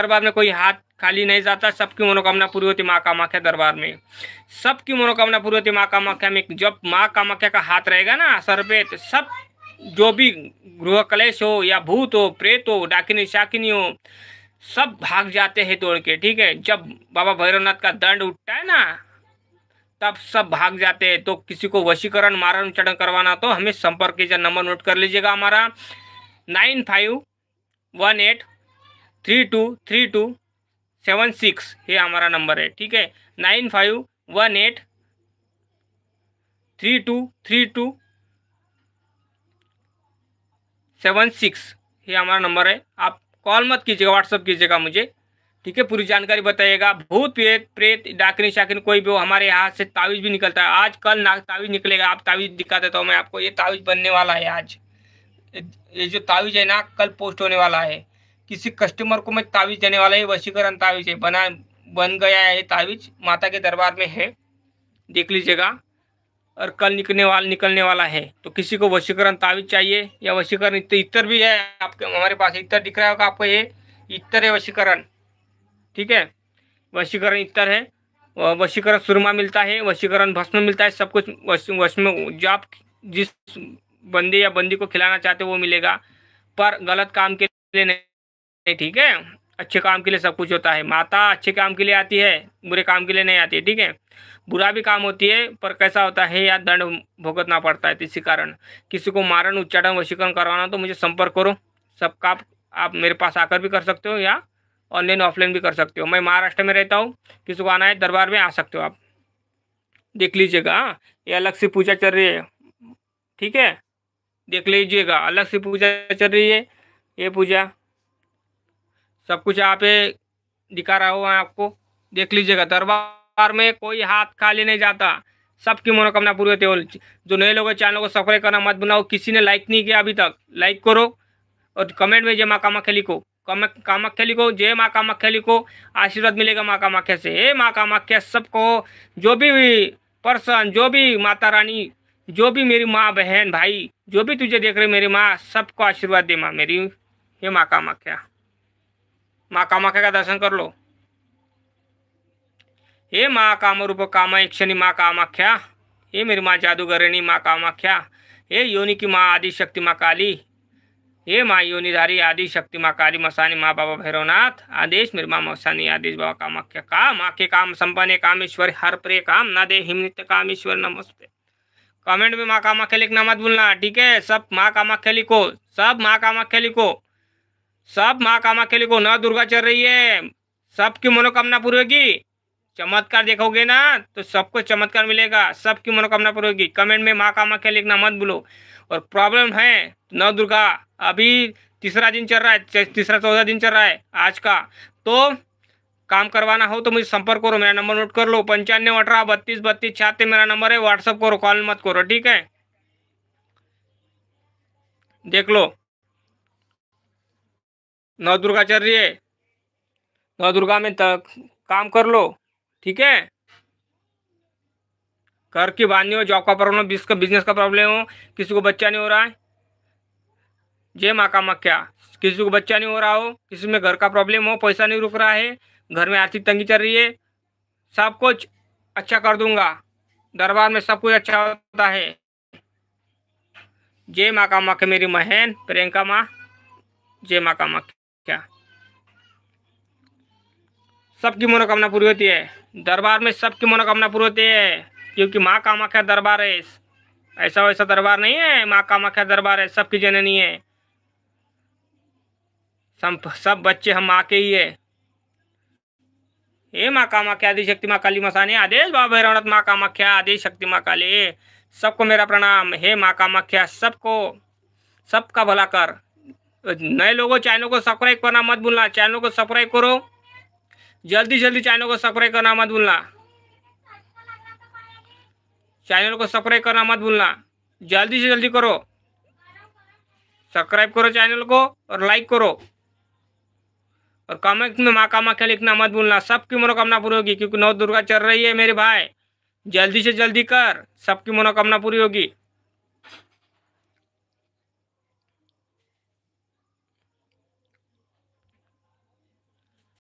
दरबार में कोई हाथ खाली नहीं जाता सबकी मनोकामना पूरी होती माँ कामाख्या दरबार में सबकी मनोकामना पूरी होती माँ कामाख्या में जब माँ कामाख्या का हाथ रहेगा ना सर पे तो सब जो भी गृह कलेश हो या भूत हो प्रेत हो डाकिनी शाकिनी हो सब भाग जाते हैं तोड़ के ठीक है जब बाबा भैरवनाथ का दंड उठता है ना तब सब भाग जाते हैं तो किसी को वशीकरण मारण चढ़ करवाना तो हमें संपर्क कीजिए नंबर नोट कर लीजिएगा हमारा nine five one eight three two three two seven six ये हमारा नंबर है ठीक है nine five one eight three two three two seven six ये हमारा नंबर है आप कॉल मत कीजिएगा व्हाट्सअप कीजिएगा मुझे ठीक है पूरी जानकारी बताइएगा भूत प्रेत प्रेत डाकनी शाकिन कोई भी हो हमारे यहाँ से तावीज भी निकलता है आज कल ना तावीज निकलेगा आप तावीज दिखा देता हूँ मैं आपको ये तावीज बनने वाला है आज ये जो तावीज है ना कल पोस्ट होने वाला है किसी कस्टमर को मैं तावीज देने वाला है वशीकरण तावीज है बना बन गया है तावीज माता के दरबार में है देख लीजिएगा और कल निकलने वाला निकलने वाला है तो किसी को वशीकरण तावीज चाहिए या वशीकरण इतर भी है आपके हमारे पास इतर दिख रहा होगा आपको ये इतर है वशीकरण ठीक है वशीकरण इतर है वशीकरण सुरमा मिलता है वशीकरण भस्म मिलता है सब कुछ वश में जो आप जिस बंदे या बंदी को खिलाना चाहते हो वो मिलेगा पर गलत काम के लिए नहीं ठीक है अच्छे काम के लिए सब कुछ होता है माता अच्छे काम के लिए आती है बुरे काम के लिए नहीं आती है ठीक है बुरा भी काम होती है पर कैसा होता है या दंड भुगतना पड़ता है तो इसी कारण किसी को मारण उच्चारण वशीकरण करवाना तो मुझे संपर्क करो सबका आप, आप मेरे पास आकर भी कर सकते हो या ऑनलाइन ऑफलाइन भी कर सकते हो मैं महाराष्ट्र में रहता हूँ किसी को आना है दरबार में आ सकते हो आप देख लीजिएगा ये अलग से पूजा चल रही है ठीक है देख लीजिएगा अलग से पूजा चल रही है ये पूजा सब कुछ यहाँ पे दिखा रहा हूँ आपको देख लीजिएगा दरबार में कोई हाथ खाली नहीं जाता सबकी मनोकामना पूरी होती है जो नए लोग चैनल को सब्सक्राइब करना मत बनाओ किसी ने लाइक नहीं किया अभी तक लाइक करो और कमेंट में जय माँ कामाख्या लिखो कामक कामाख्या लिखो जय माँ कामाख्या लिखो आशीर्वाद मिलेगा माँ कामाख्या से हे माँ कामाख्या सबको जो भी पर्सन जो भी माता रानी जो भी मेरी माँ बहन भाई जो भी तुझे देख रहे मेरी माँ सबको आशीर्वाद दे माँ मेरी हे माँ कामाख्या माँ कामाख्या का दर्शन कर लो हे माँ काम कामाक्षणी माँ कामाख्या हे मेरी माँ जादूगरणी माँ कामाख्या हे योनि की माँ आदि शक्ति माँ काली हे माँ योनिधारी आदि शक्ति माँ काली मसानी माँ बाबा भैरवनाथ आदेश मेरी माँ मसानी आदेश बाबा कामाख्या काम के काम संपन्न कामेश्वर हर प्रे काम ना दे हिम नित्य कामेश्वर नमस्ते कमेंट में माँ कामाख्या लिखना मत भूलना ठीक है सब माँ कामाख्या लिखो सब माँ कामाख्या लिखो सब माँ कामाख्या को ना दुर्गा चल रही है सबकी मनोकामना पूरी होगी चमत्कार देखोगे ना तो सबको चमत्कार मिलेगा सबकी मनोकामना पूरी होगी कमेंट में माँ कामाख्या लिखना मत बोलो और प्रॉब्लम है नव दुर्गा अभी तीसरा दिन चल रहा है तीसरा चौदह दिन चल रहा है आज का तो काम करवाना हो तो मुझे संपर्क करो मेरा नंबर नोट कर लो पंचानवे अठारह बत्तीस बत्तीस छाते मेरा नंबर है व्हाट्सअप करो कॉल मत करो ठीक है देख लो नव दुर्गा में तक काम कर लो ठीक है घर की बांधनी हो जॉब का प्रॉब्लम हो बिजनेस का प्रॉब्लम हो किसी को बच्चा नहीं हो रहा है जय माँ का मक्या किसी को बच्चा नहीं हो रहा हो किसी में घर का प्रॉब्लम हो पैसा नहीं रुक रहा है घर में आर्थिक तंगी चल रही है सब कुछ अच्छा कर दूंगा दरबार में सब कुछ अच्छा होता है जय माँ का मक्या मेरी महन प्रियंका माँ जय माँ का मक्या क्या सबकी मनोकामना पूरी होती है दरबार में सबकी मनोकामना पूरी होती है क्योंकि माँ कामाख्या दरबार है ऐसा वैसा दरबार नहीं है माँ कामाख्या दरबार है सबकी जननी है सब सब बच्चे हम माँ के ही है हे माँ कामाख्या आदि शक्ति माँ काली मसाने आदेश बाबा भैरवनाथ माँ कामाख्या आदि शक्ति माँ काली सबको मेरा प्रणाम हे माँ कामाख्या सबको सबका भला कर नए लोगों चैनल को सब्सक्राइब करना मत भूलना चैनल को सब्सक्राइब करो जल्दी जल्दी चैनल को सब्सक्राइब करना मत भूलना चैनल को सब्सक्राइब करना मत भूलना जल्दी से जल्दी करो सब्सक्राइब करो चैनल को और लाइक करो और कमेंट में माँ क्या लिखना मत भूलना सबकी मनोकामना पूरी होगी क्योंकि नव दुर्गा चल रही है मेरे भाई जल्दी से जल्दी कर सबकी मनोकामना पूरी होगी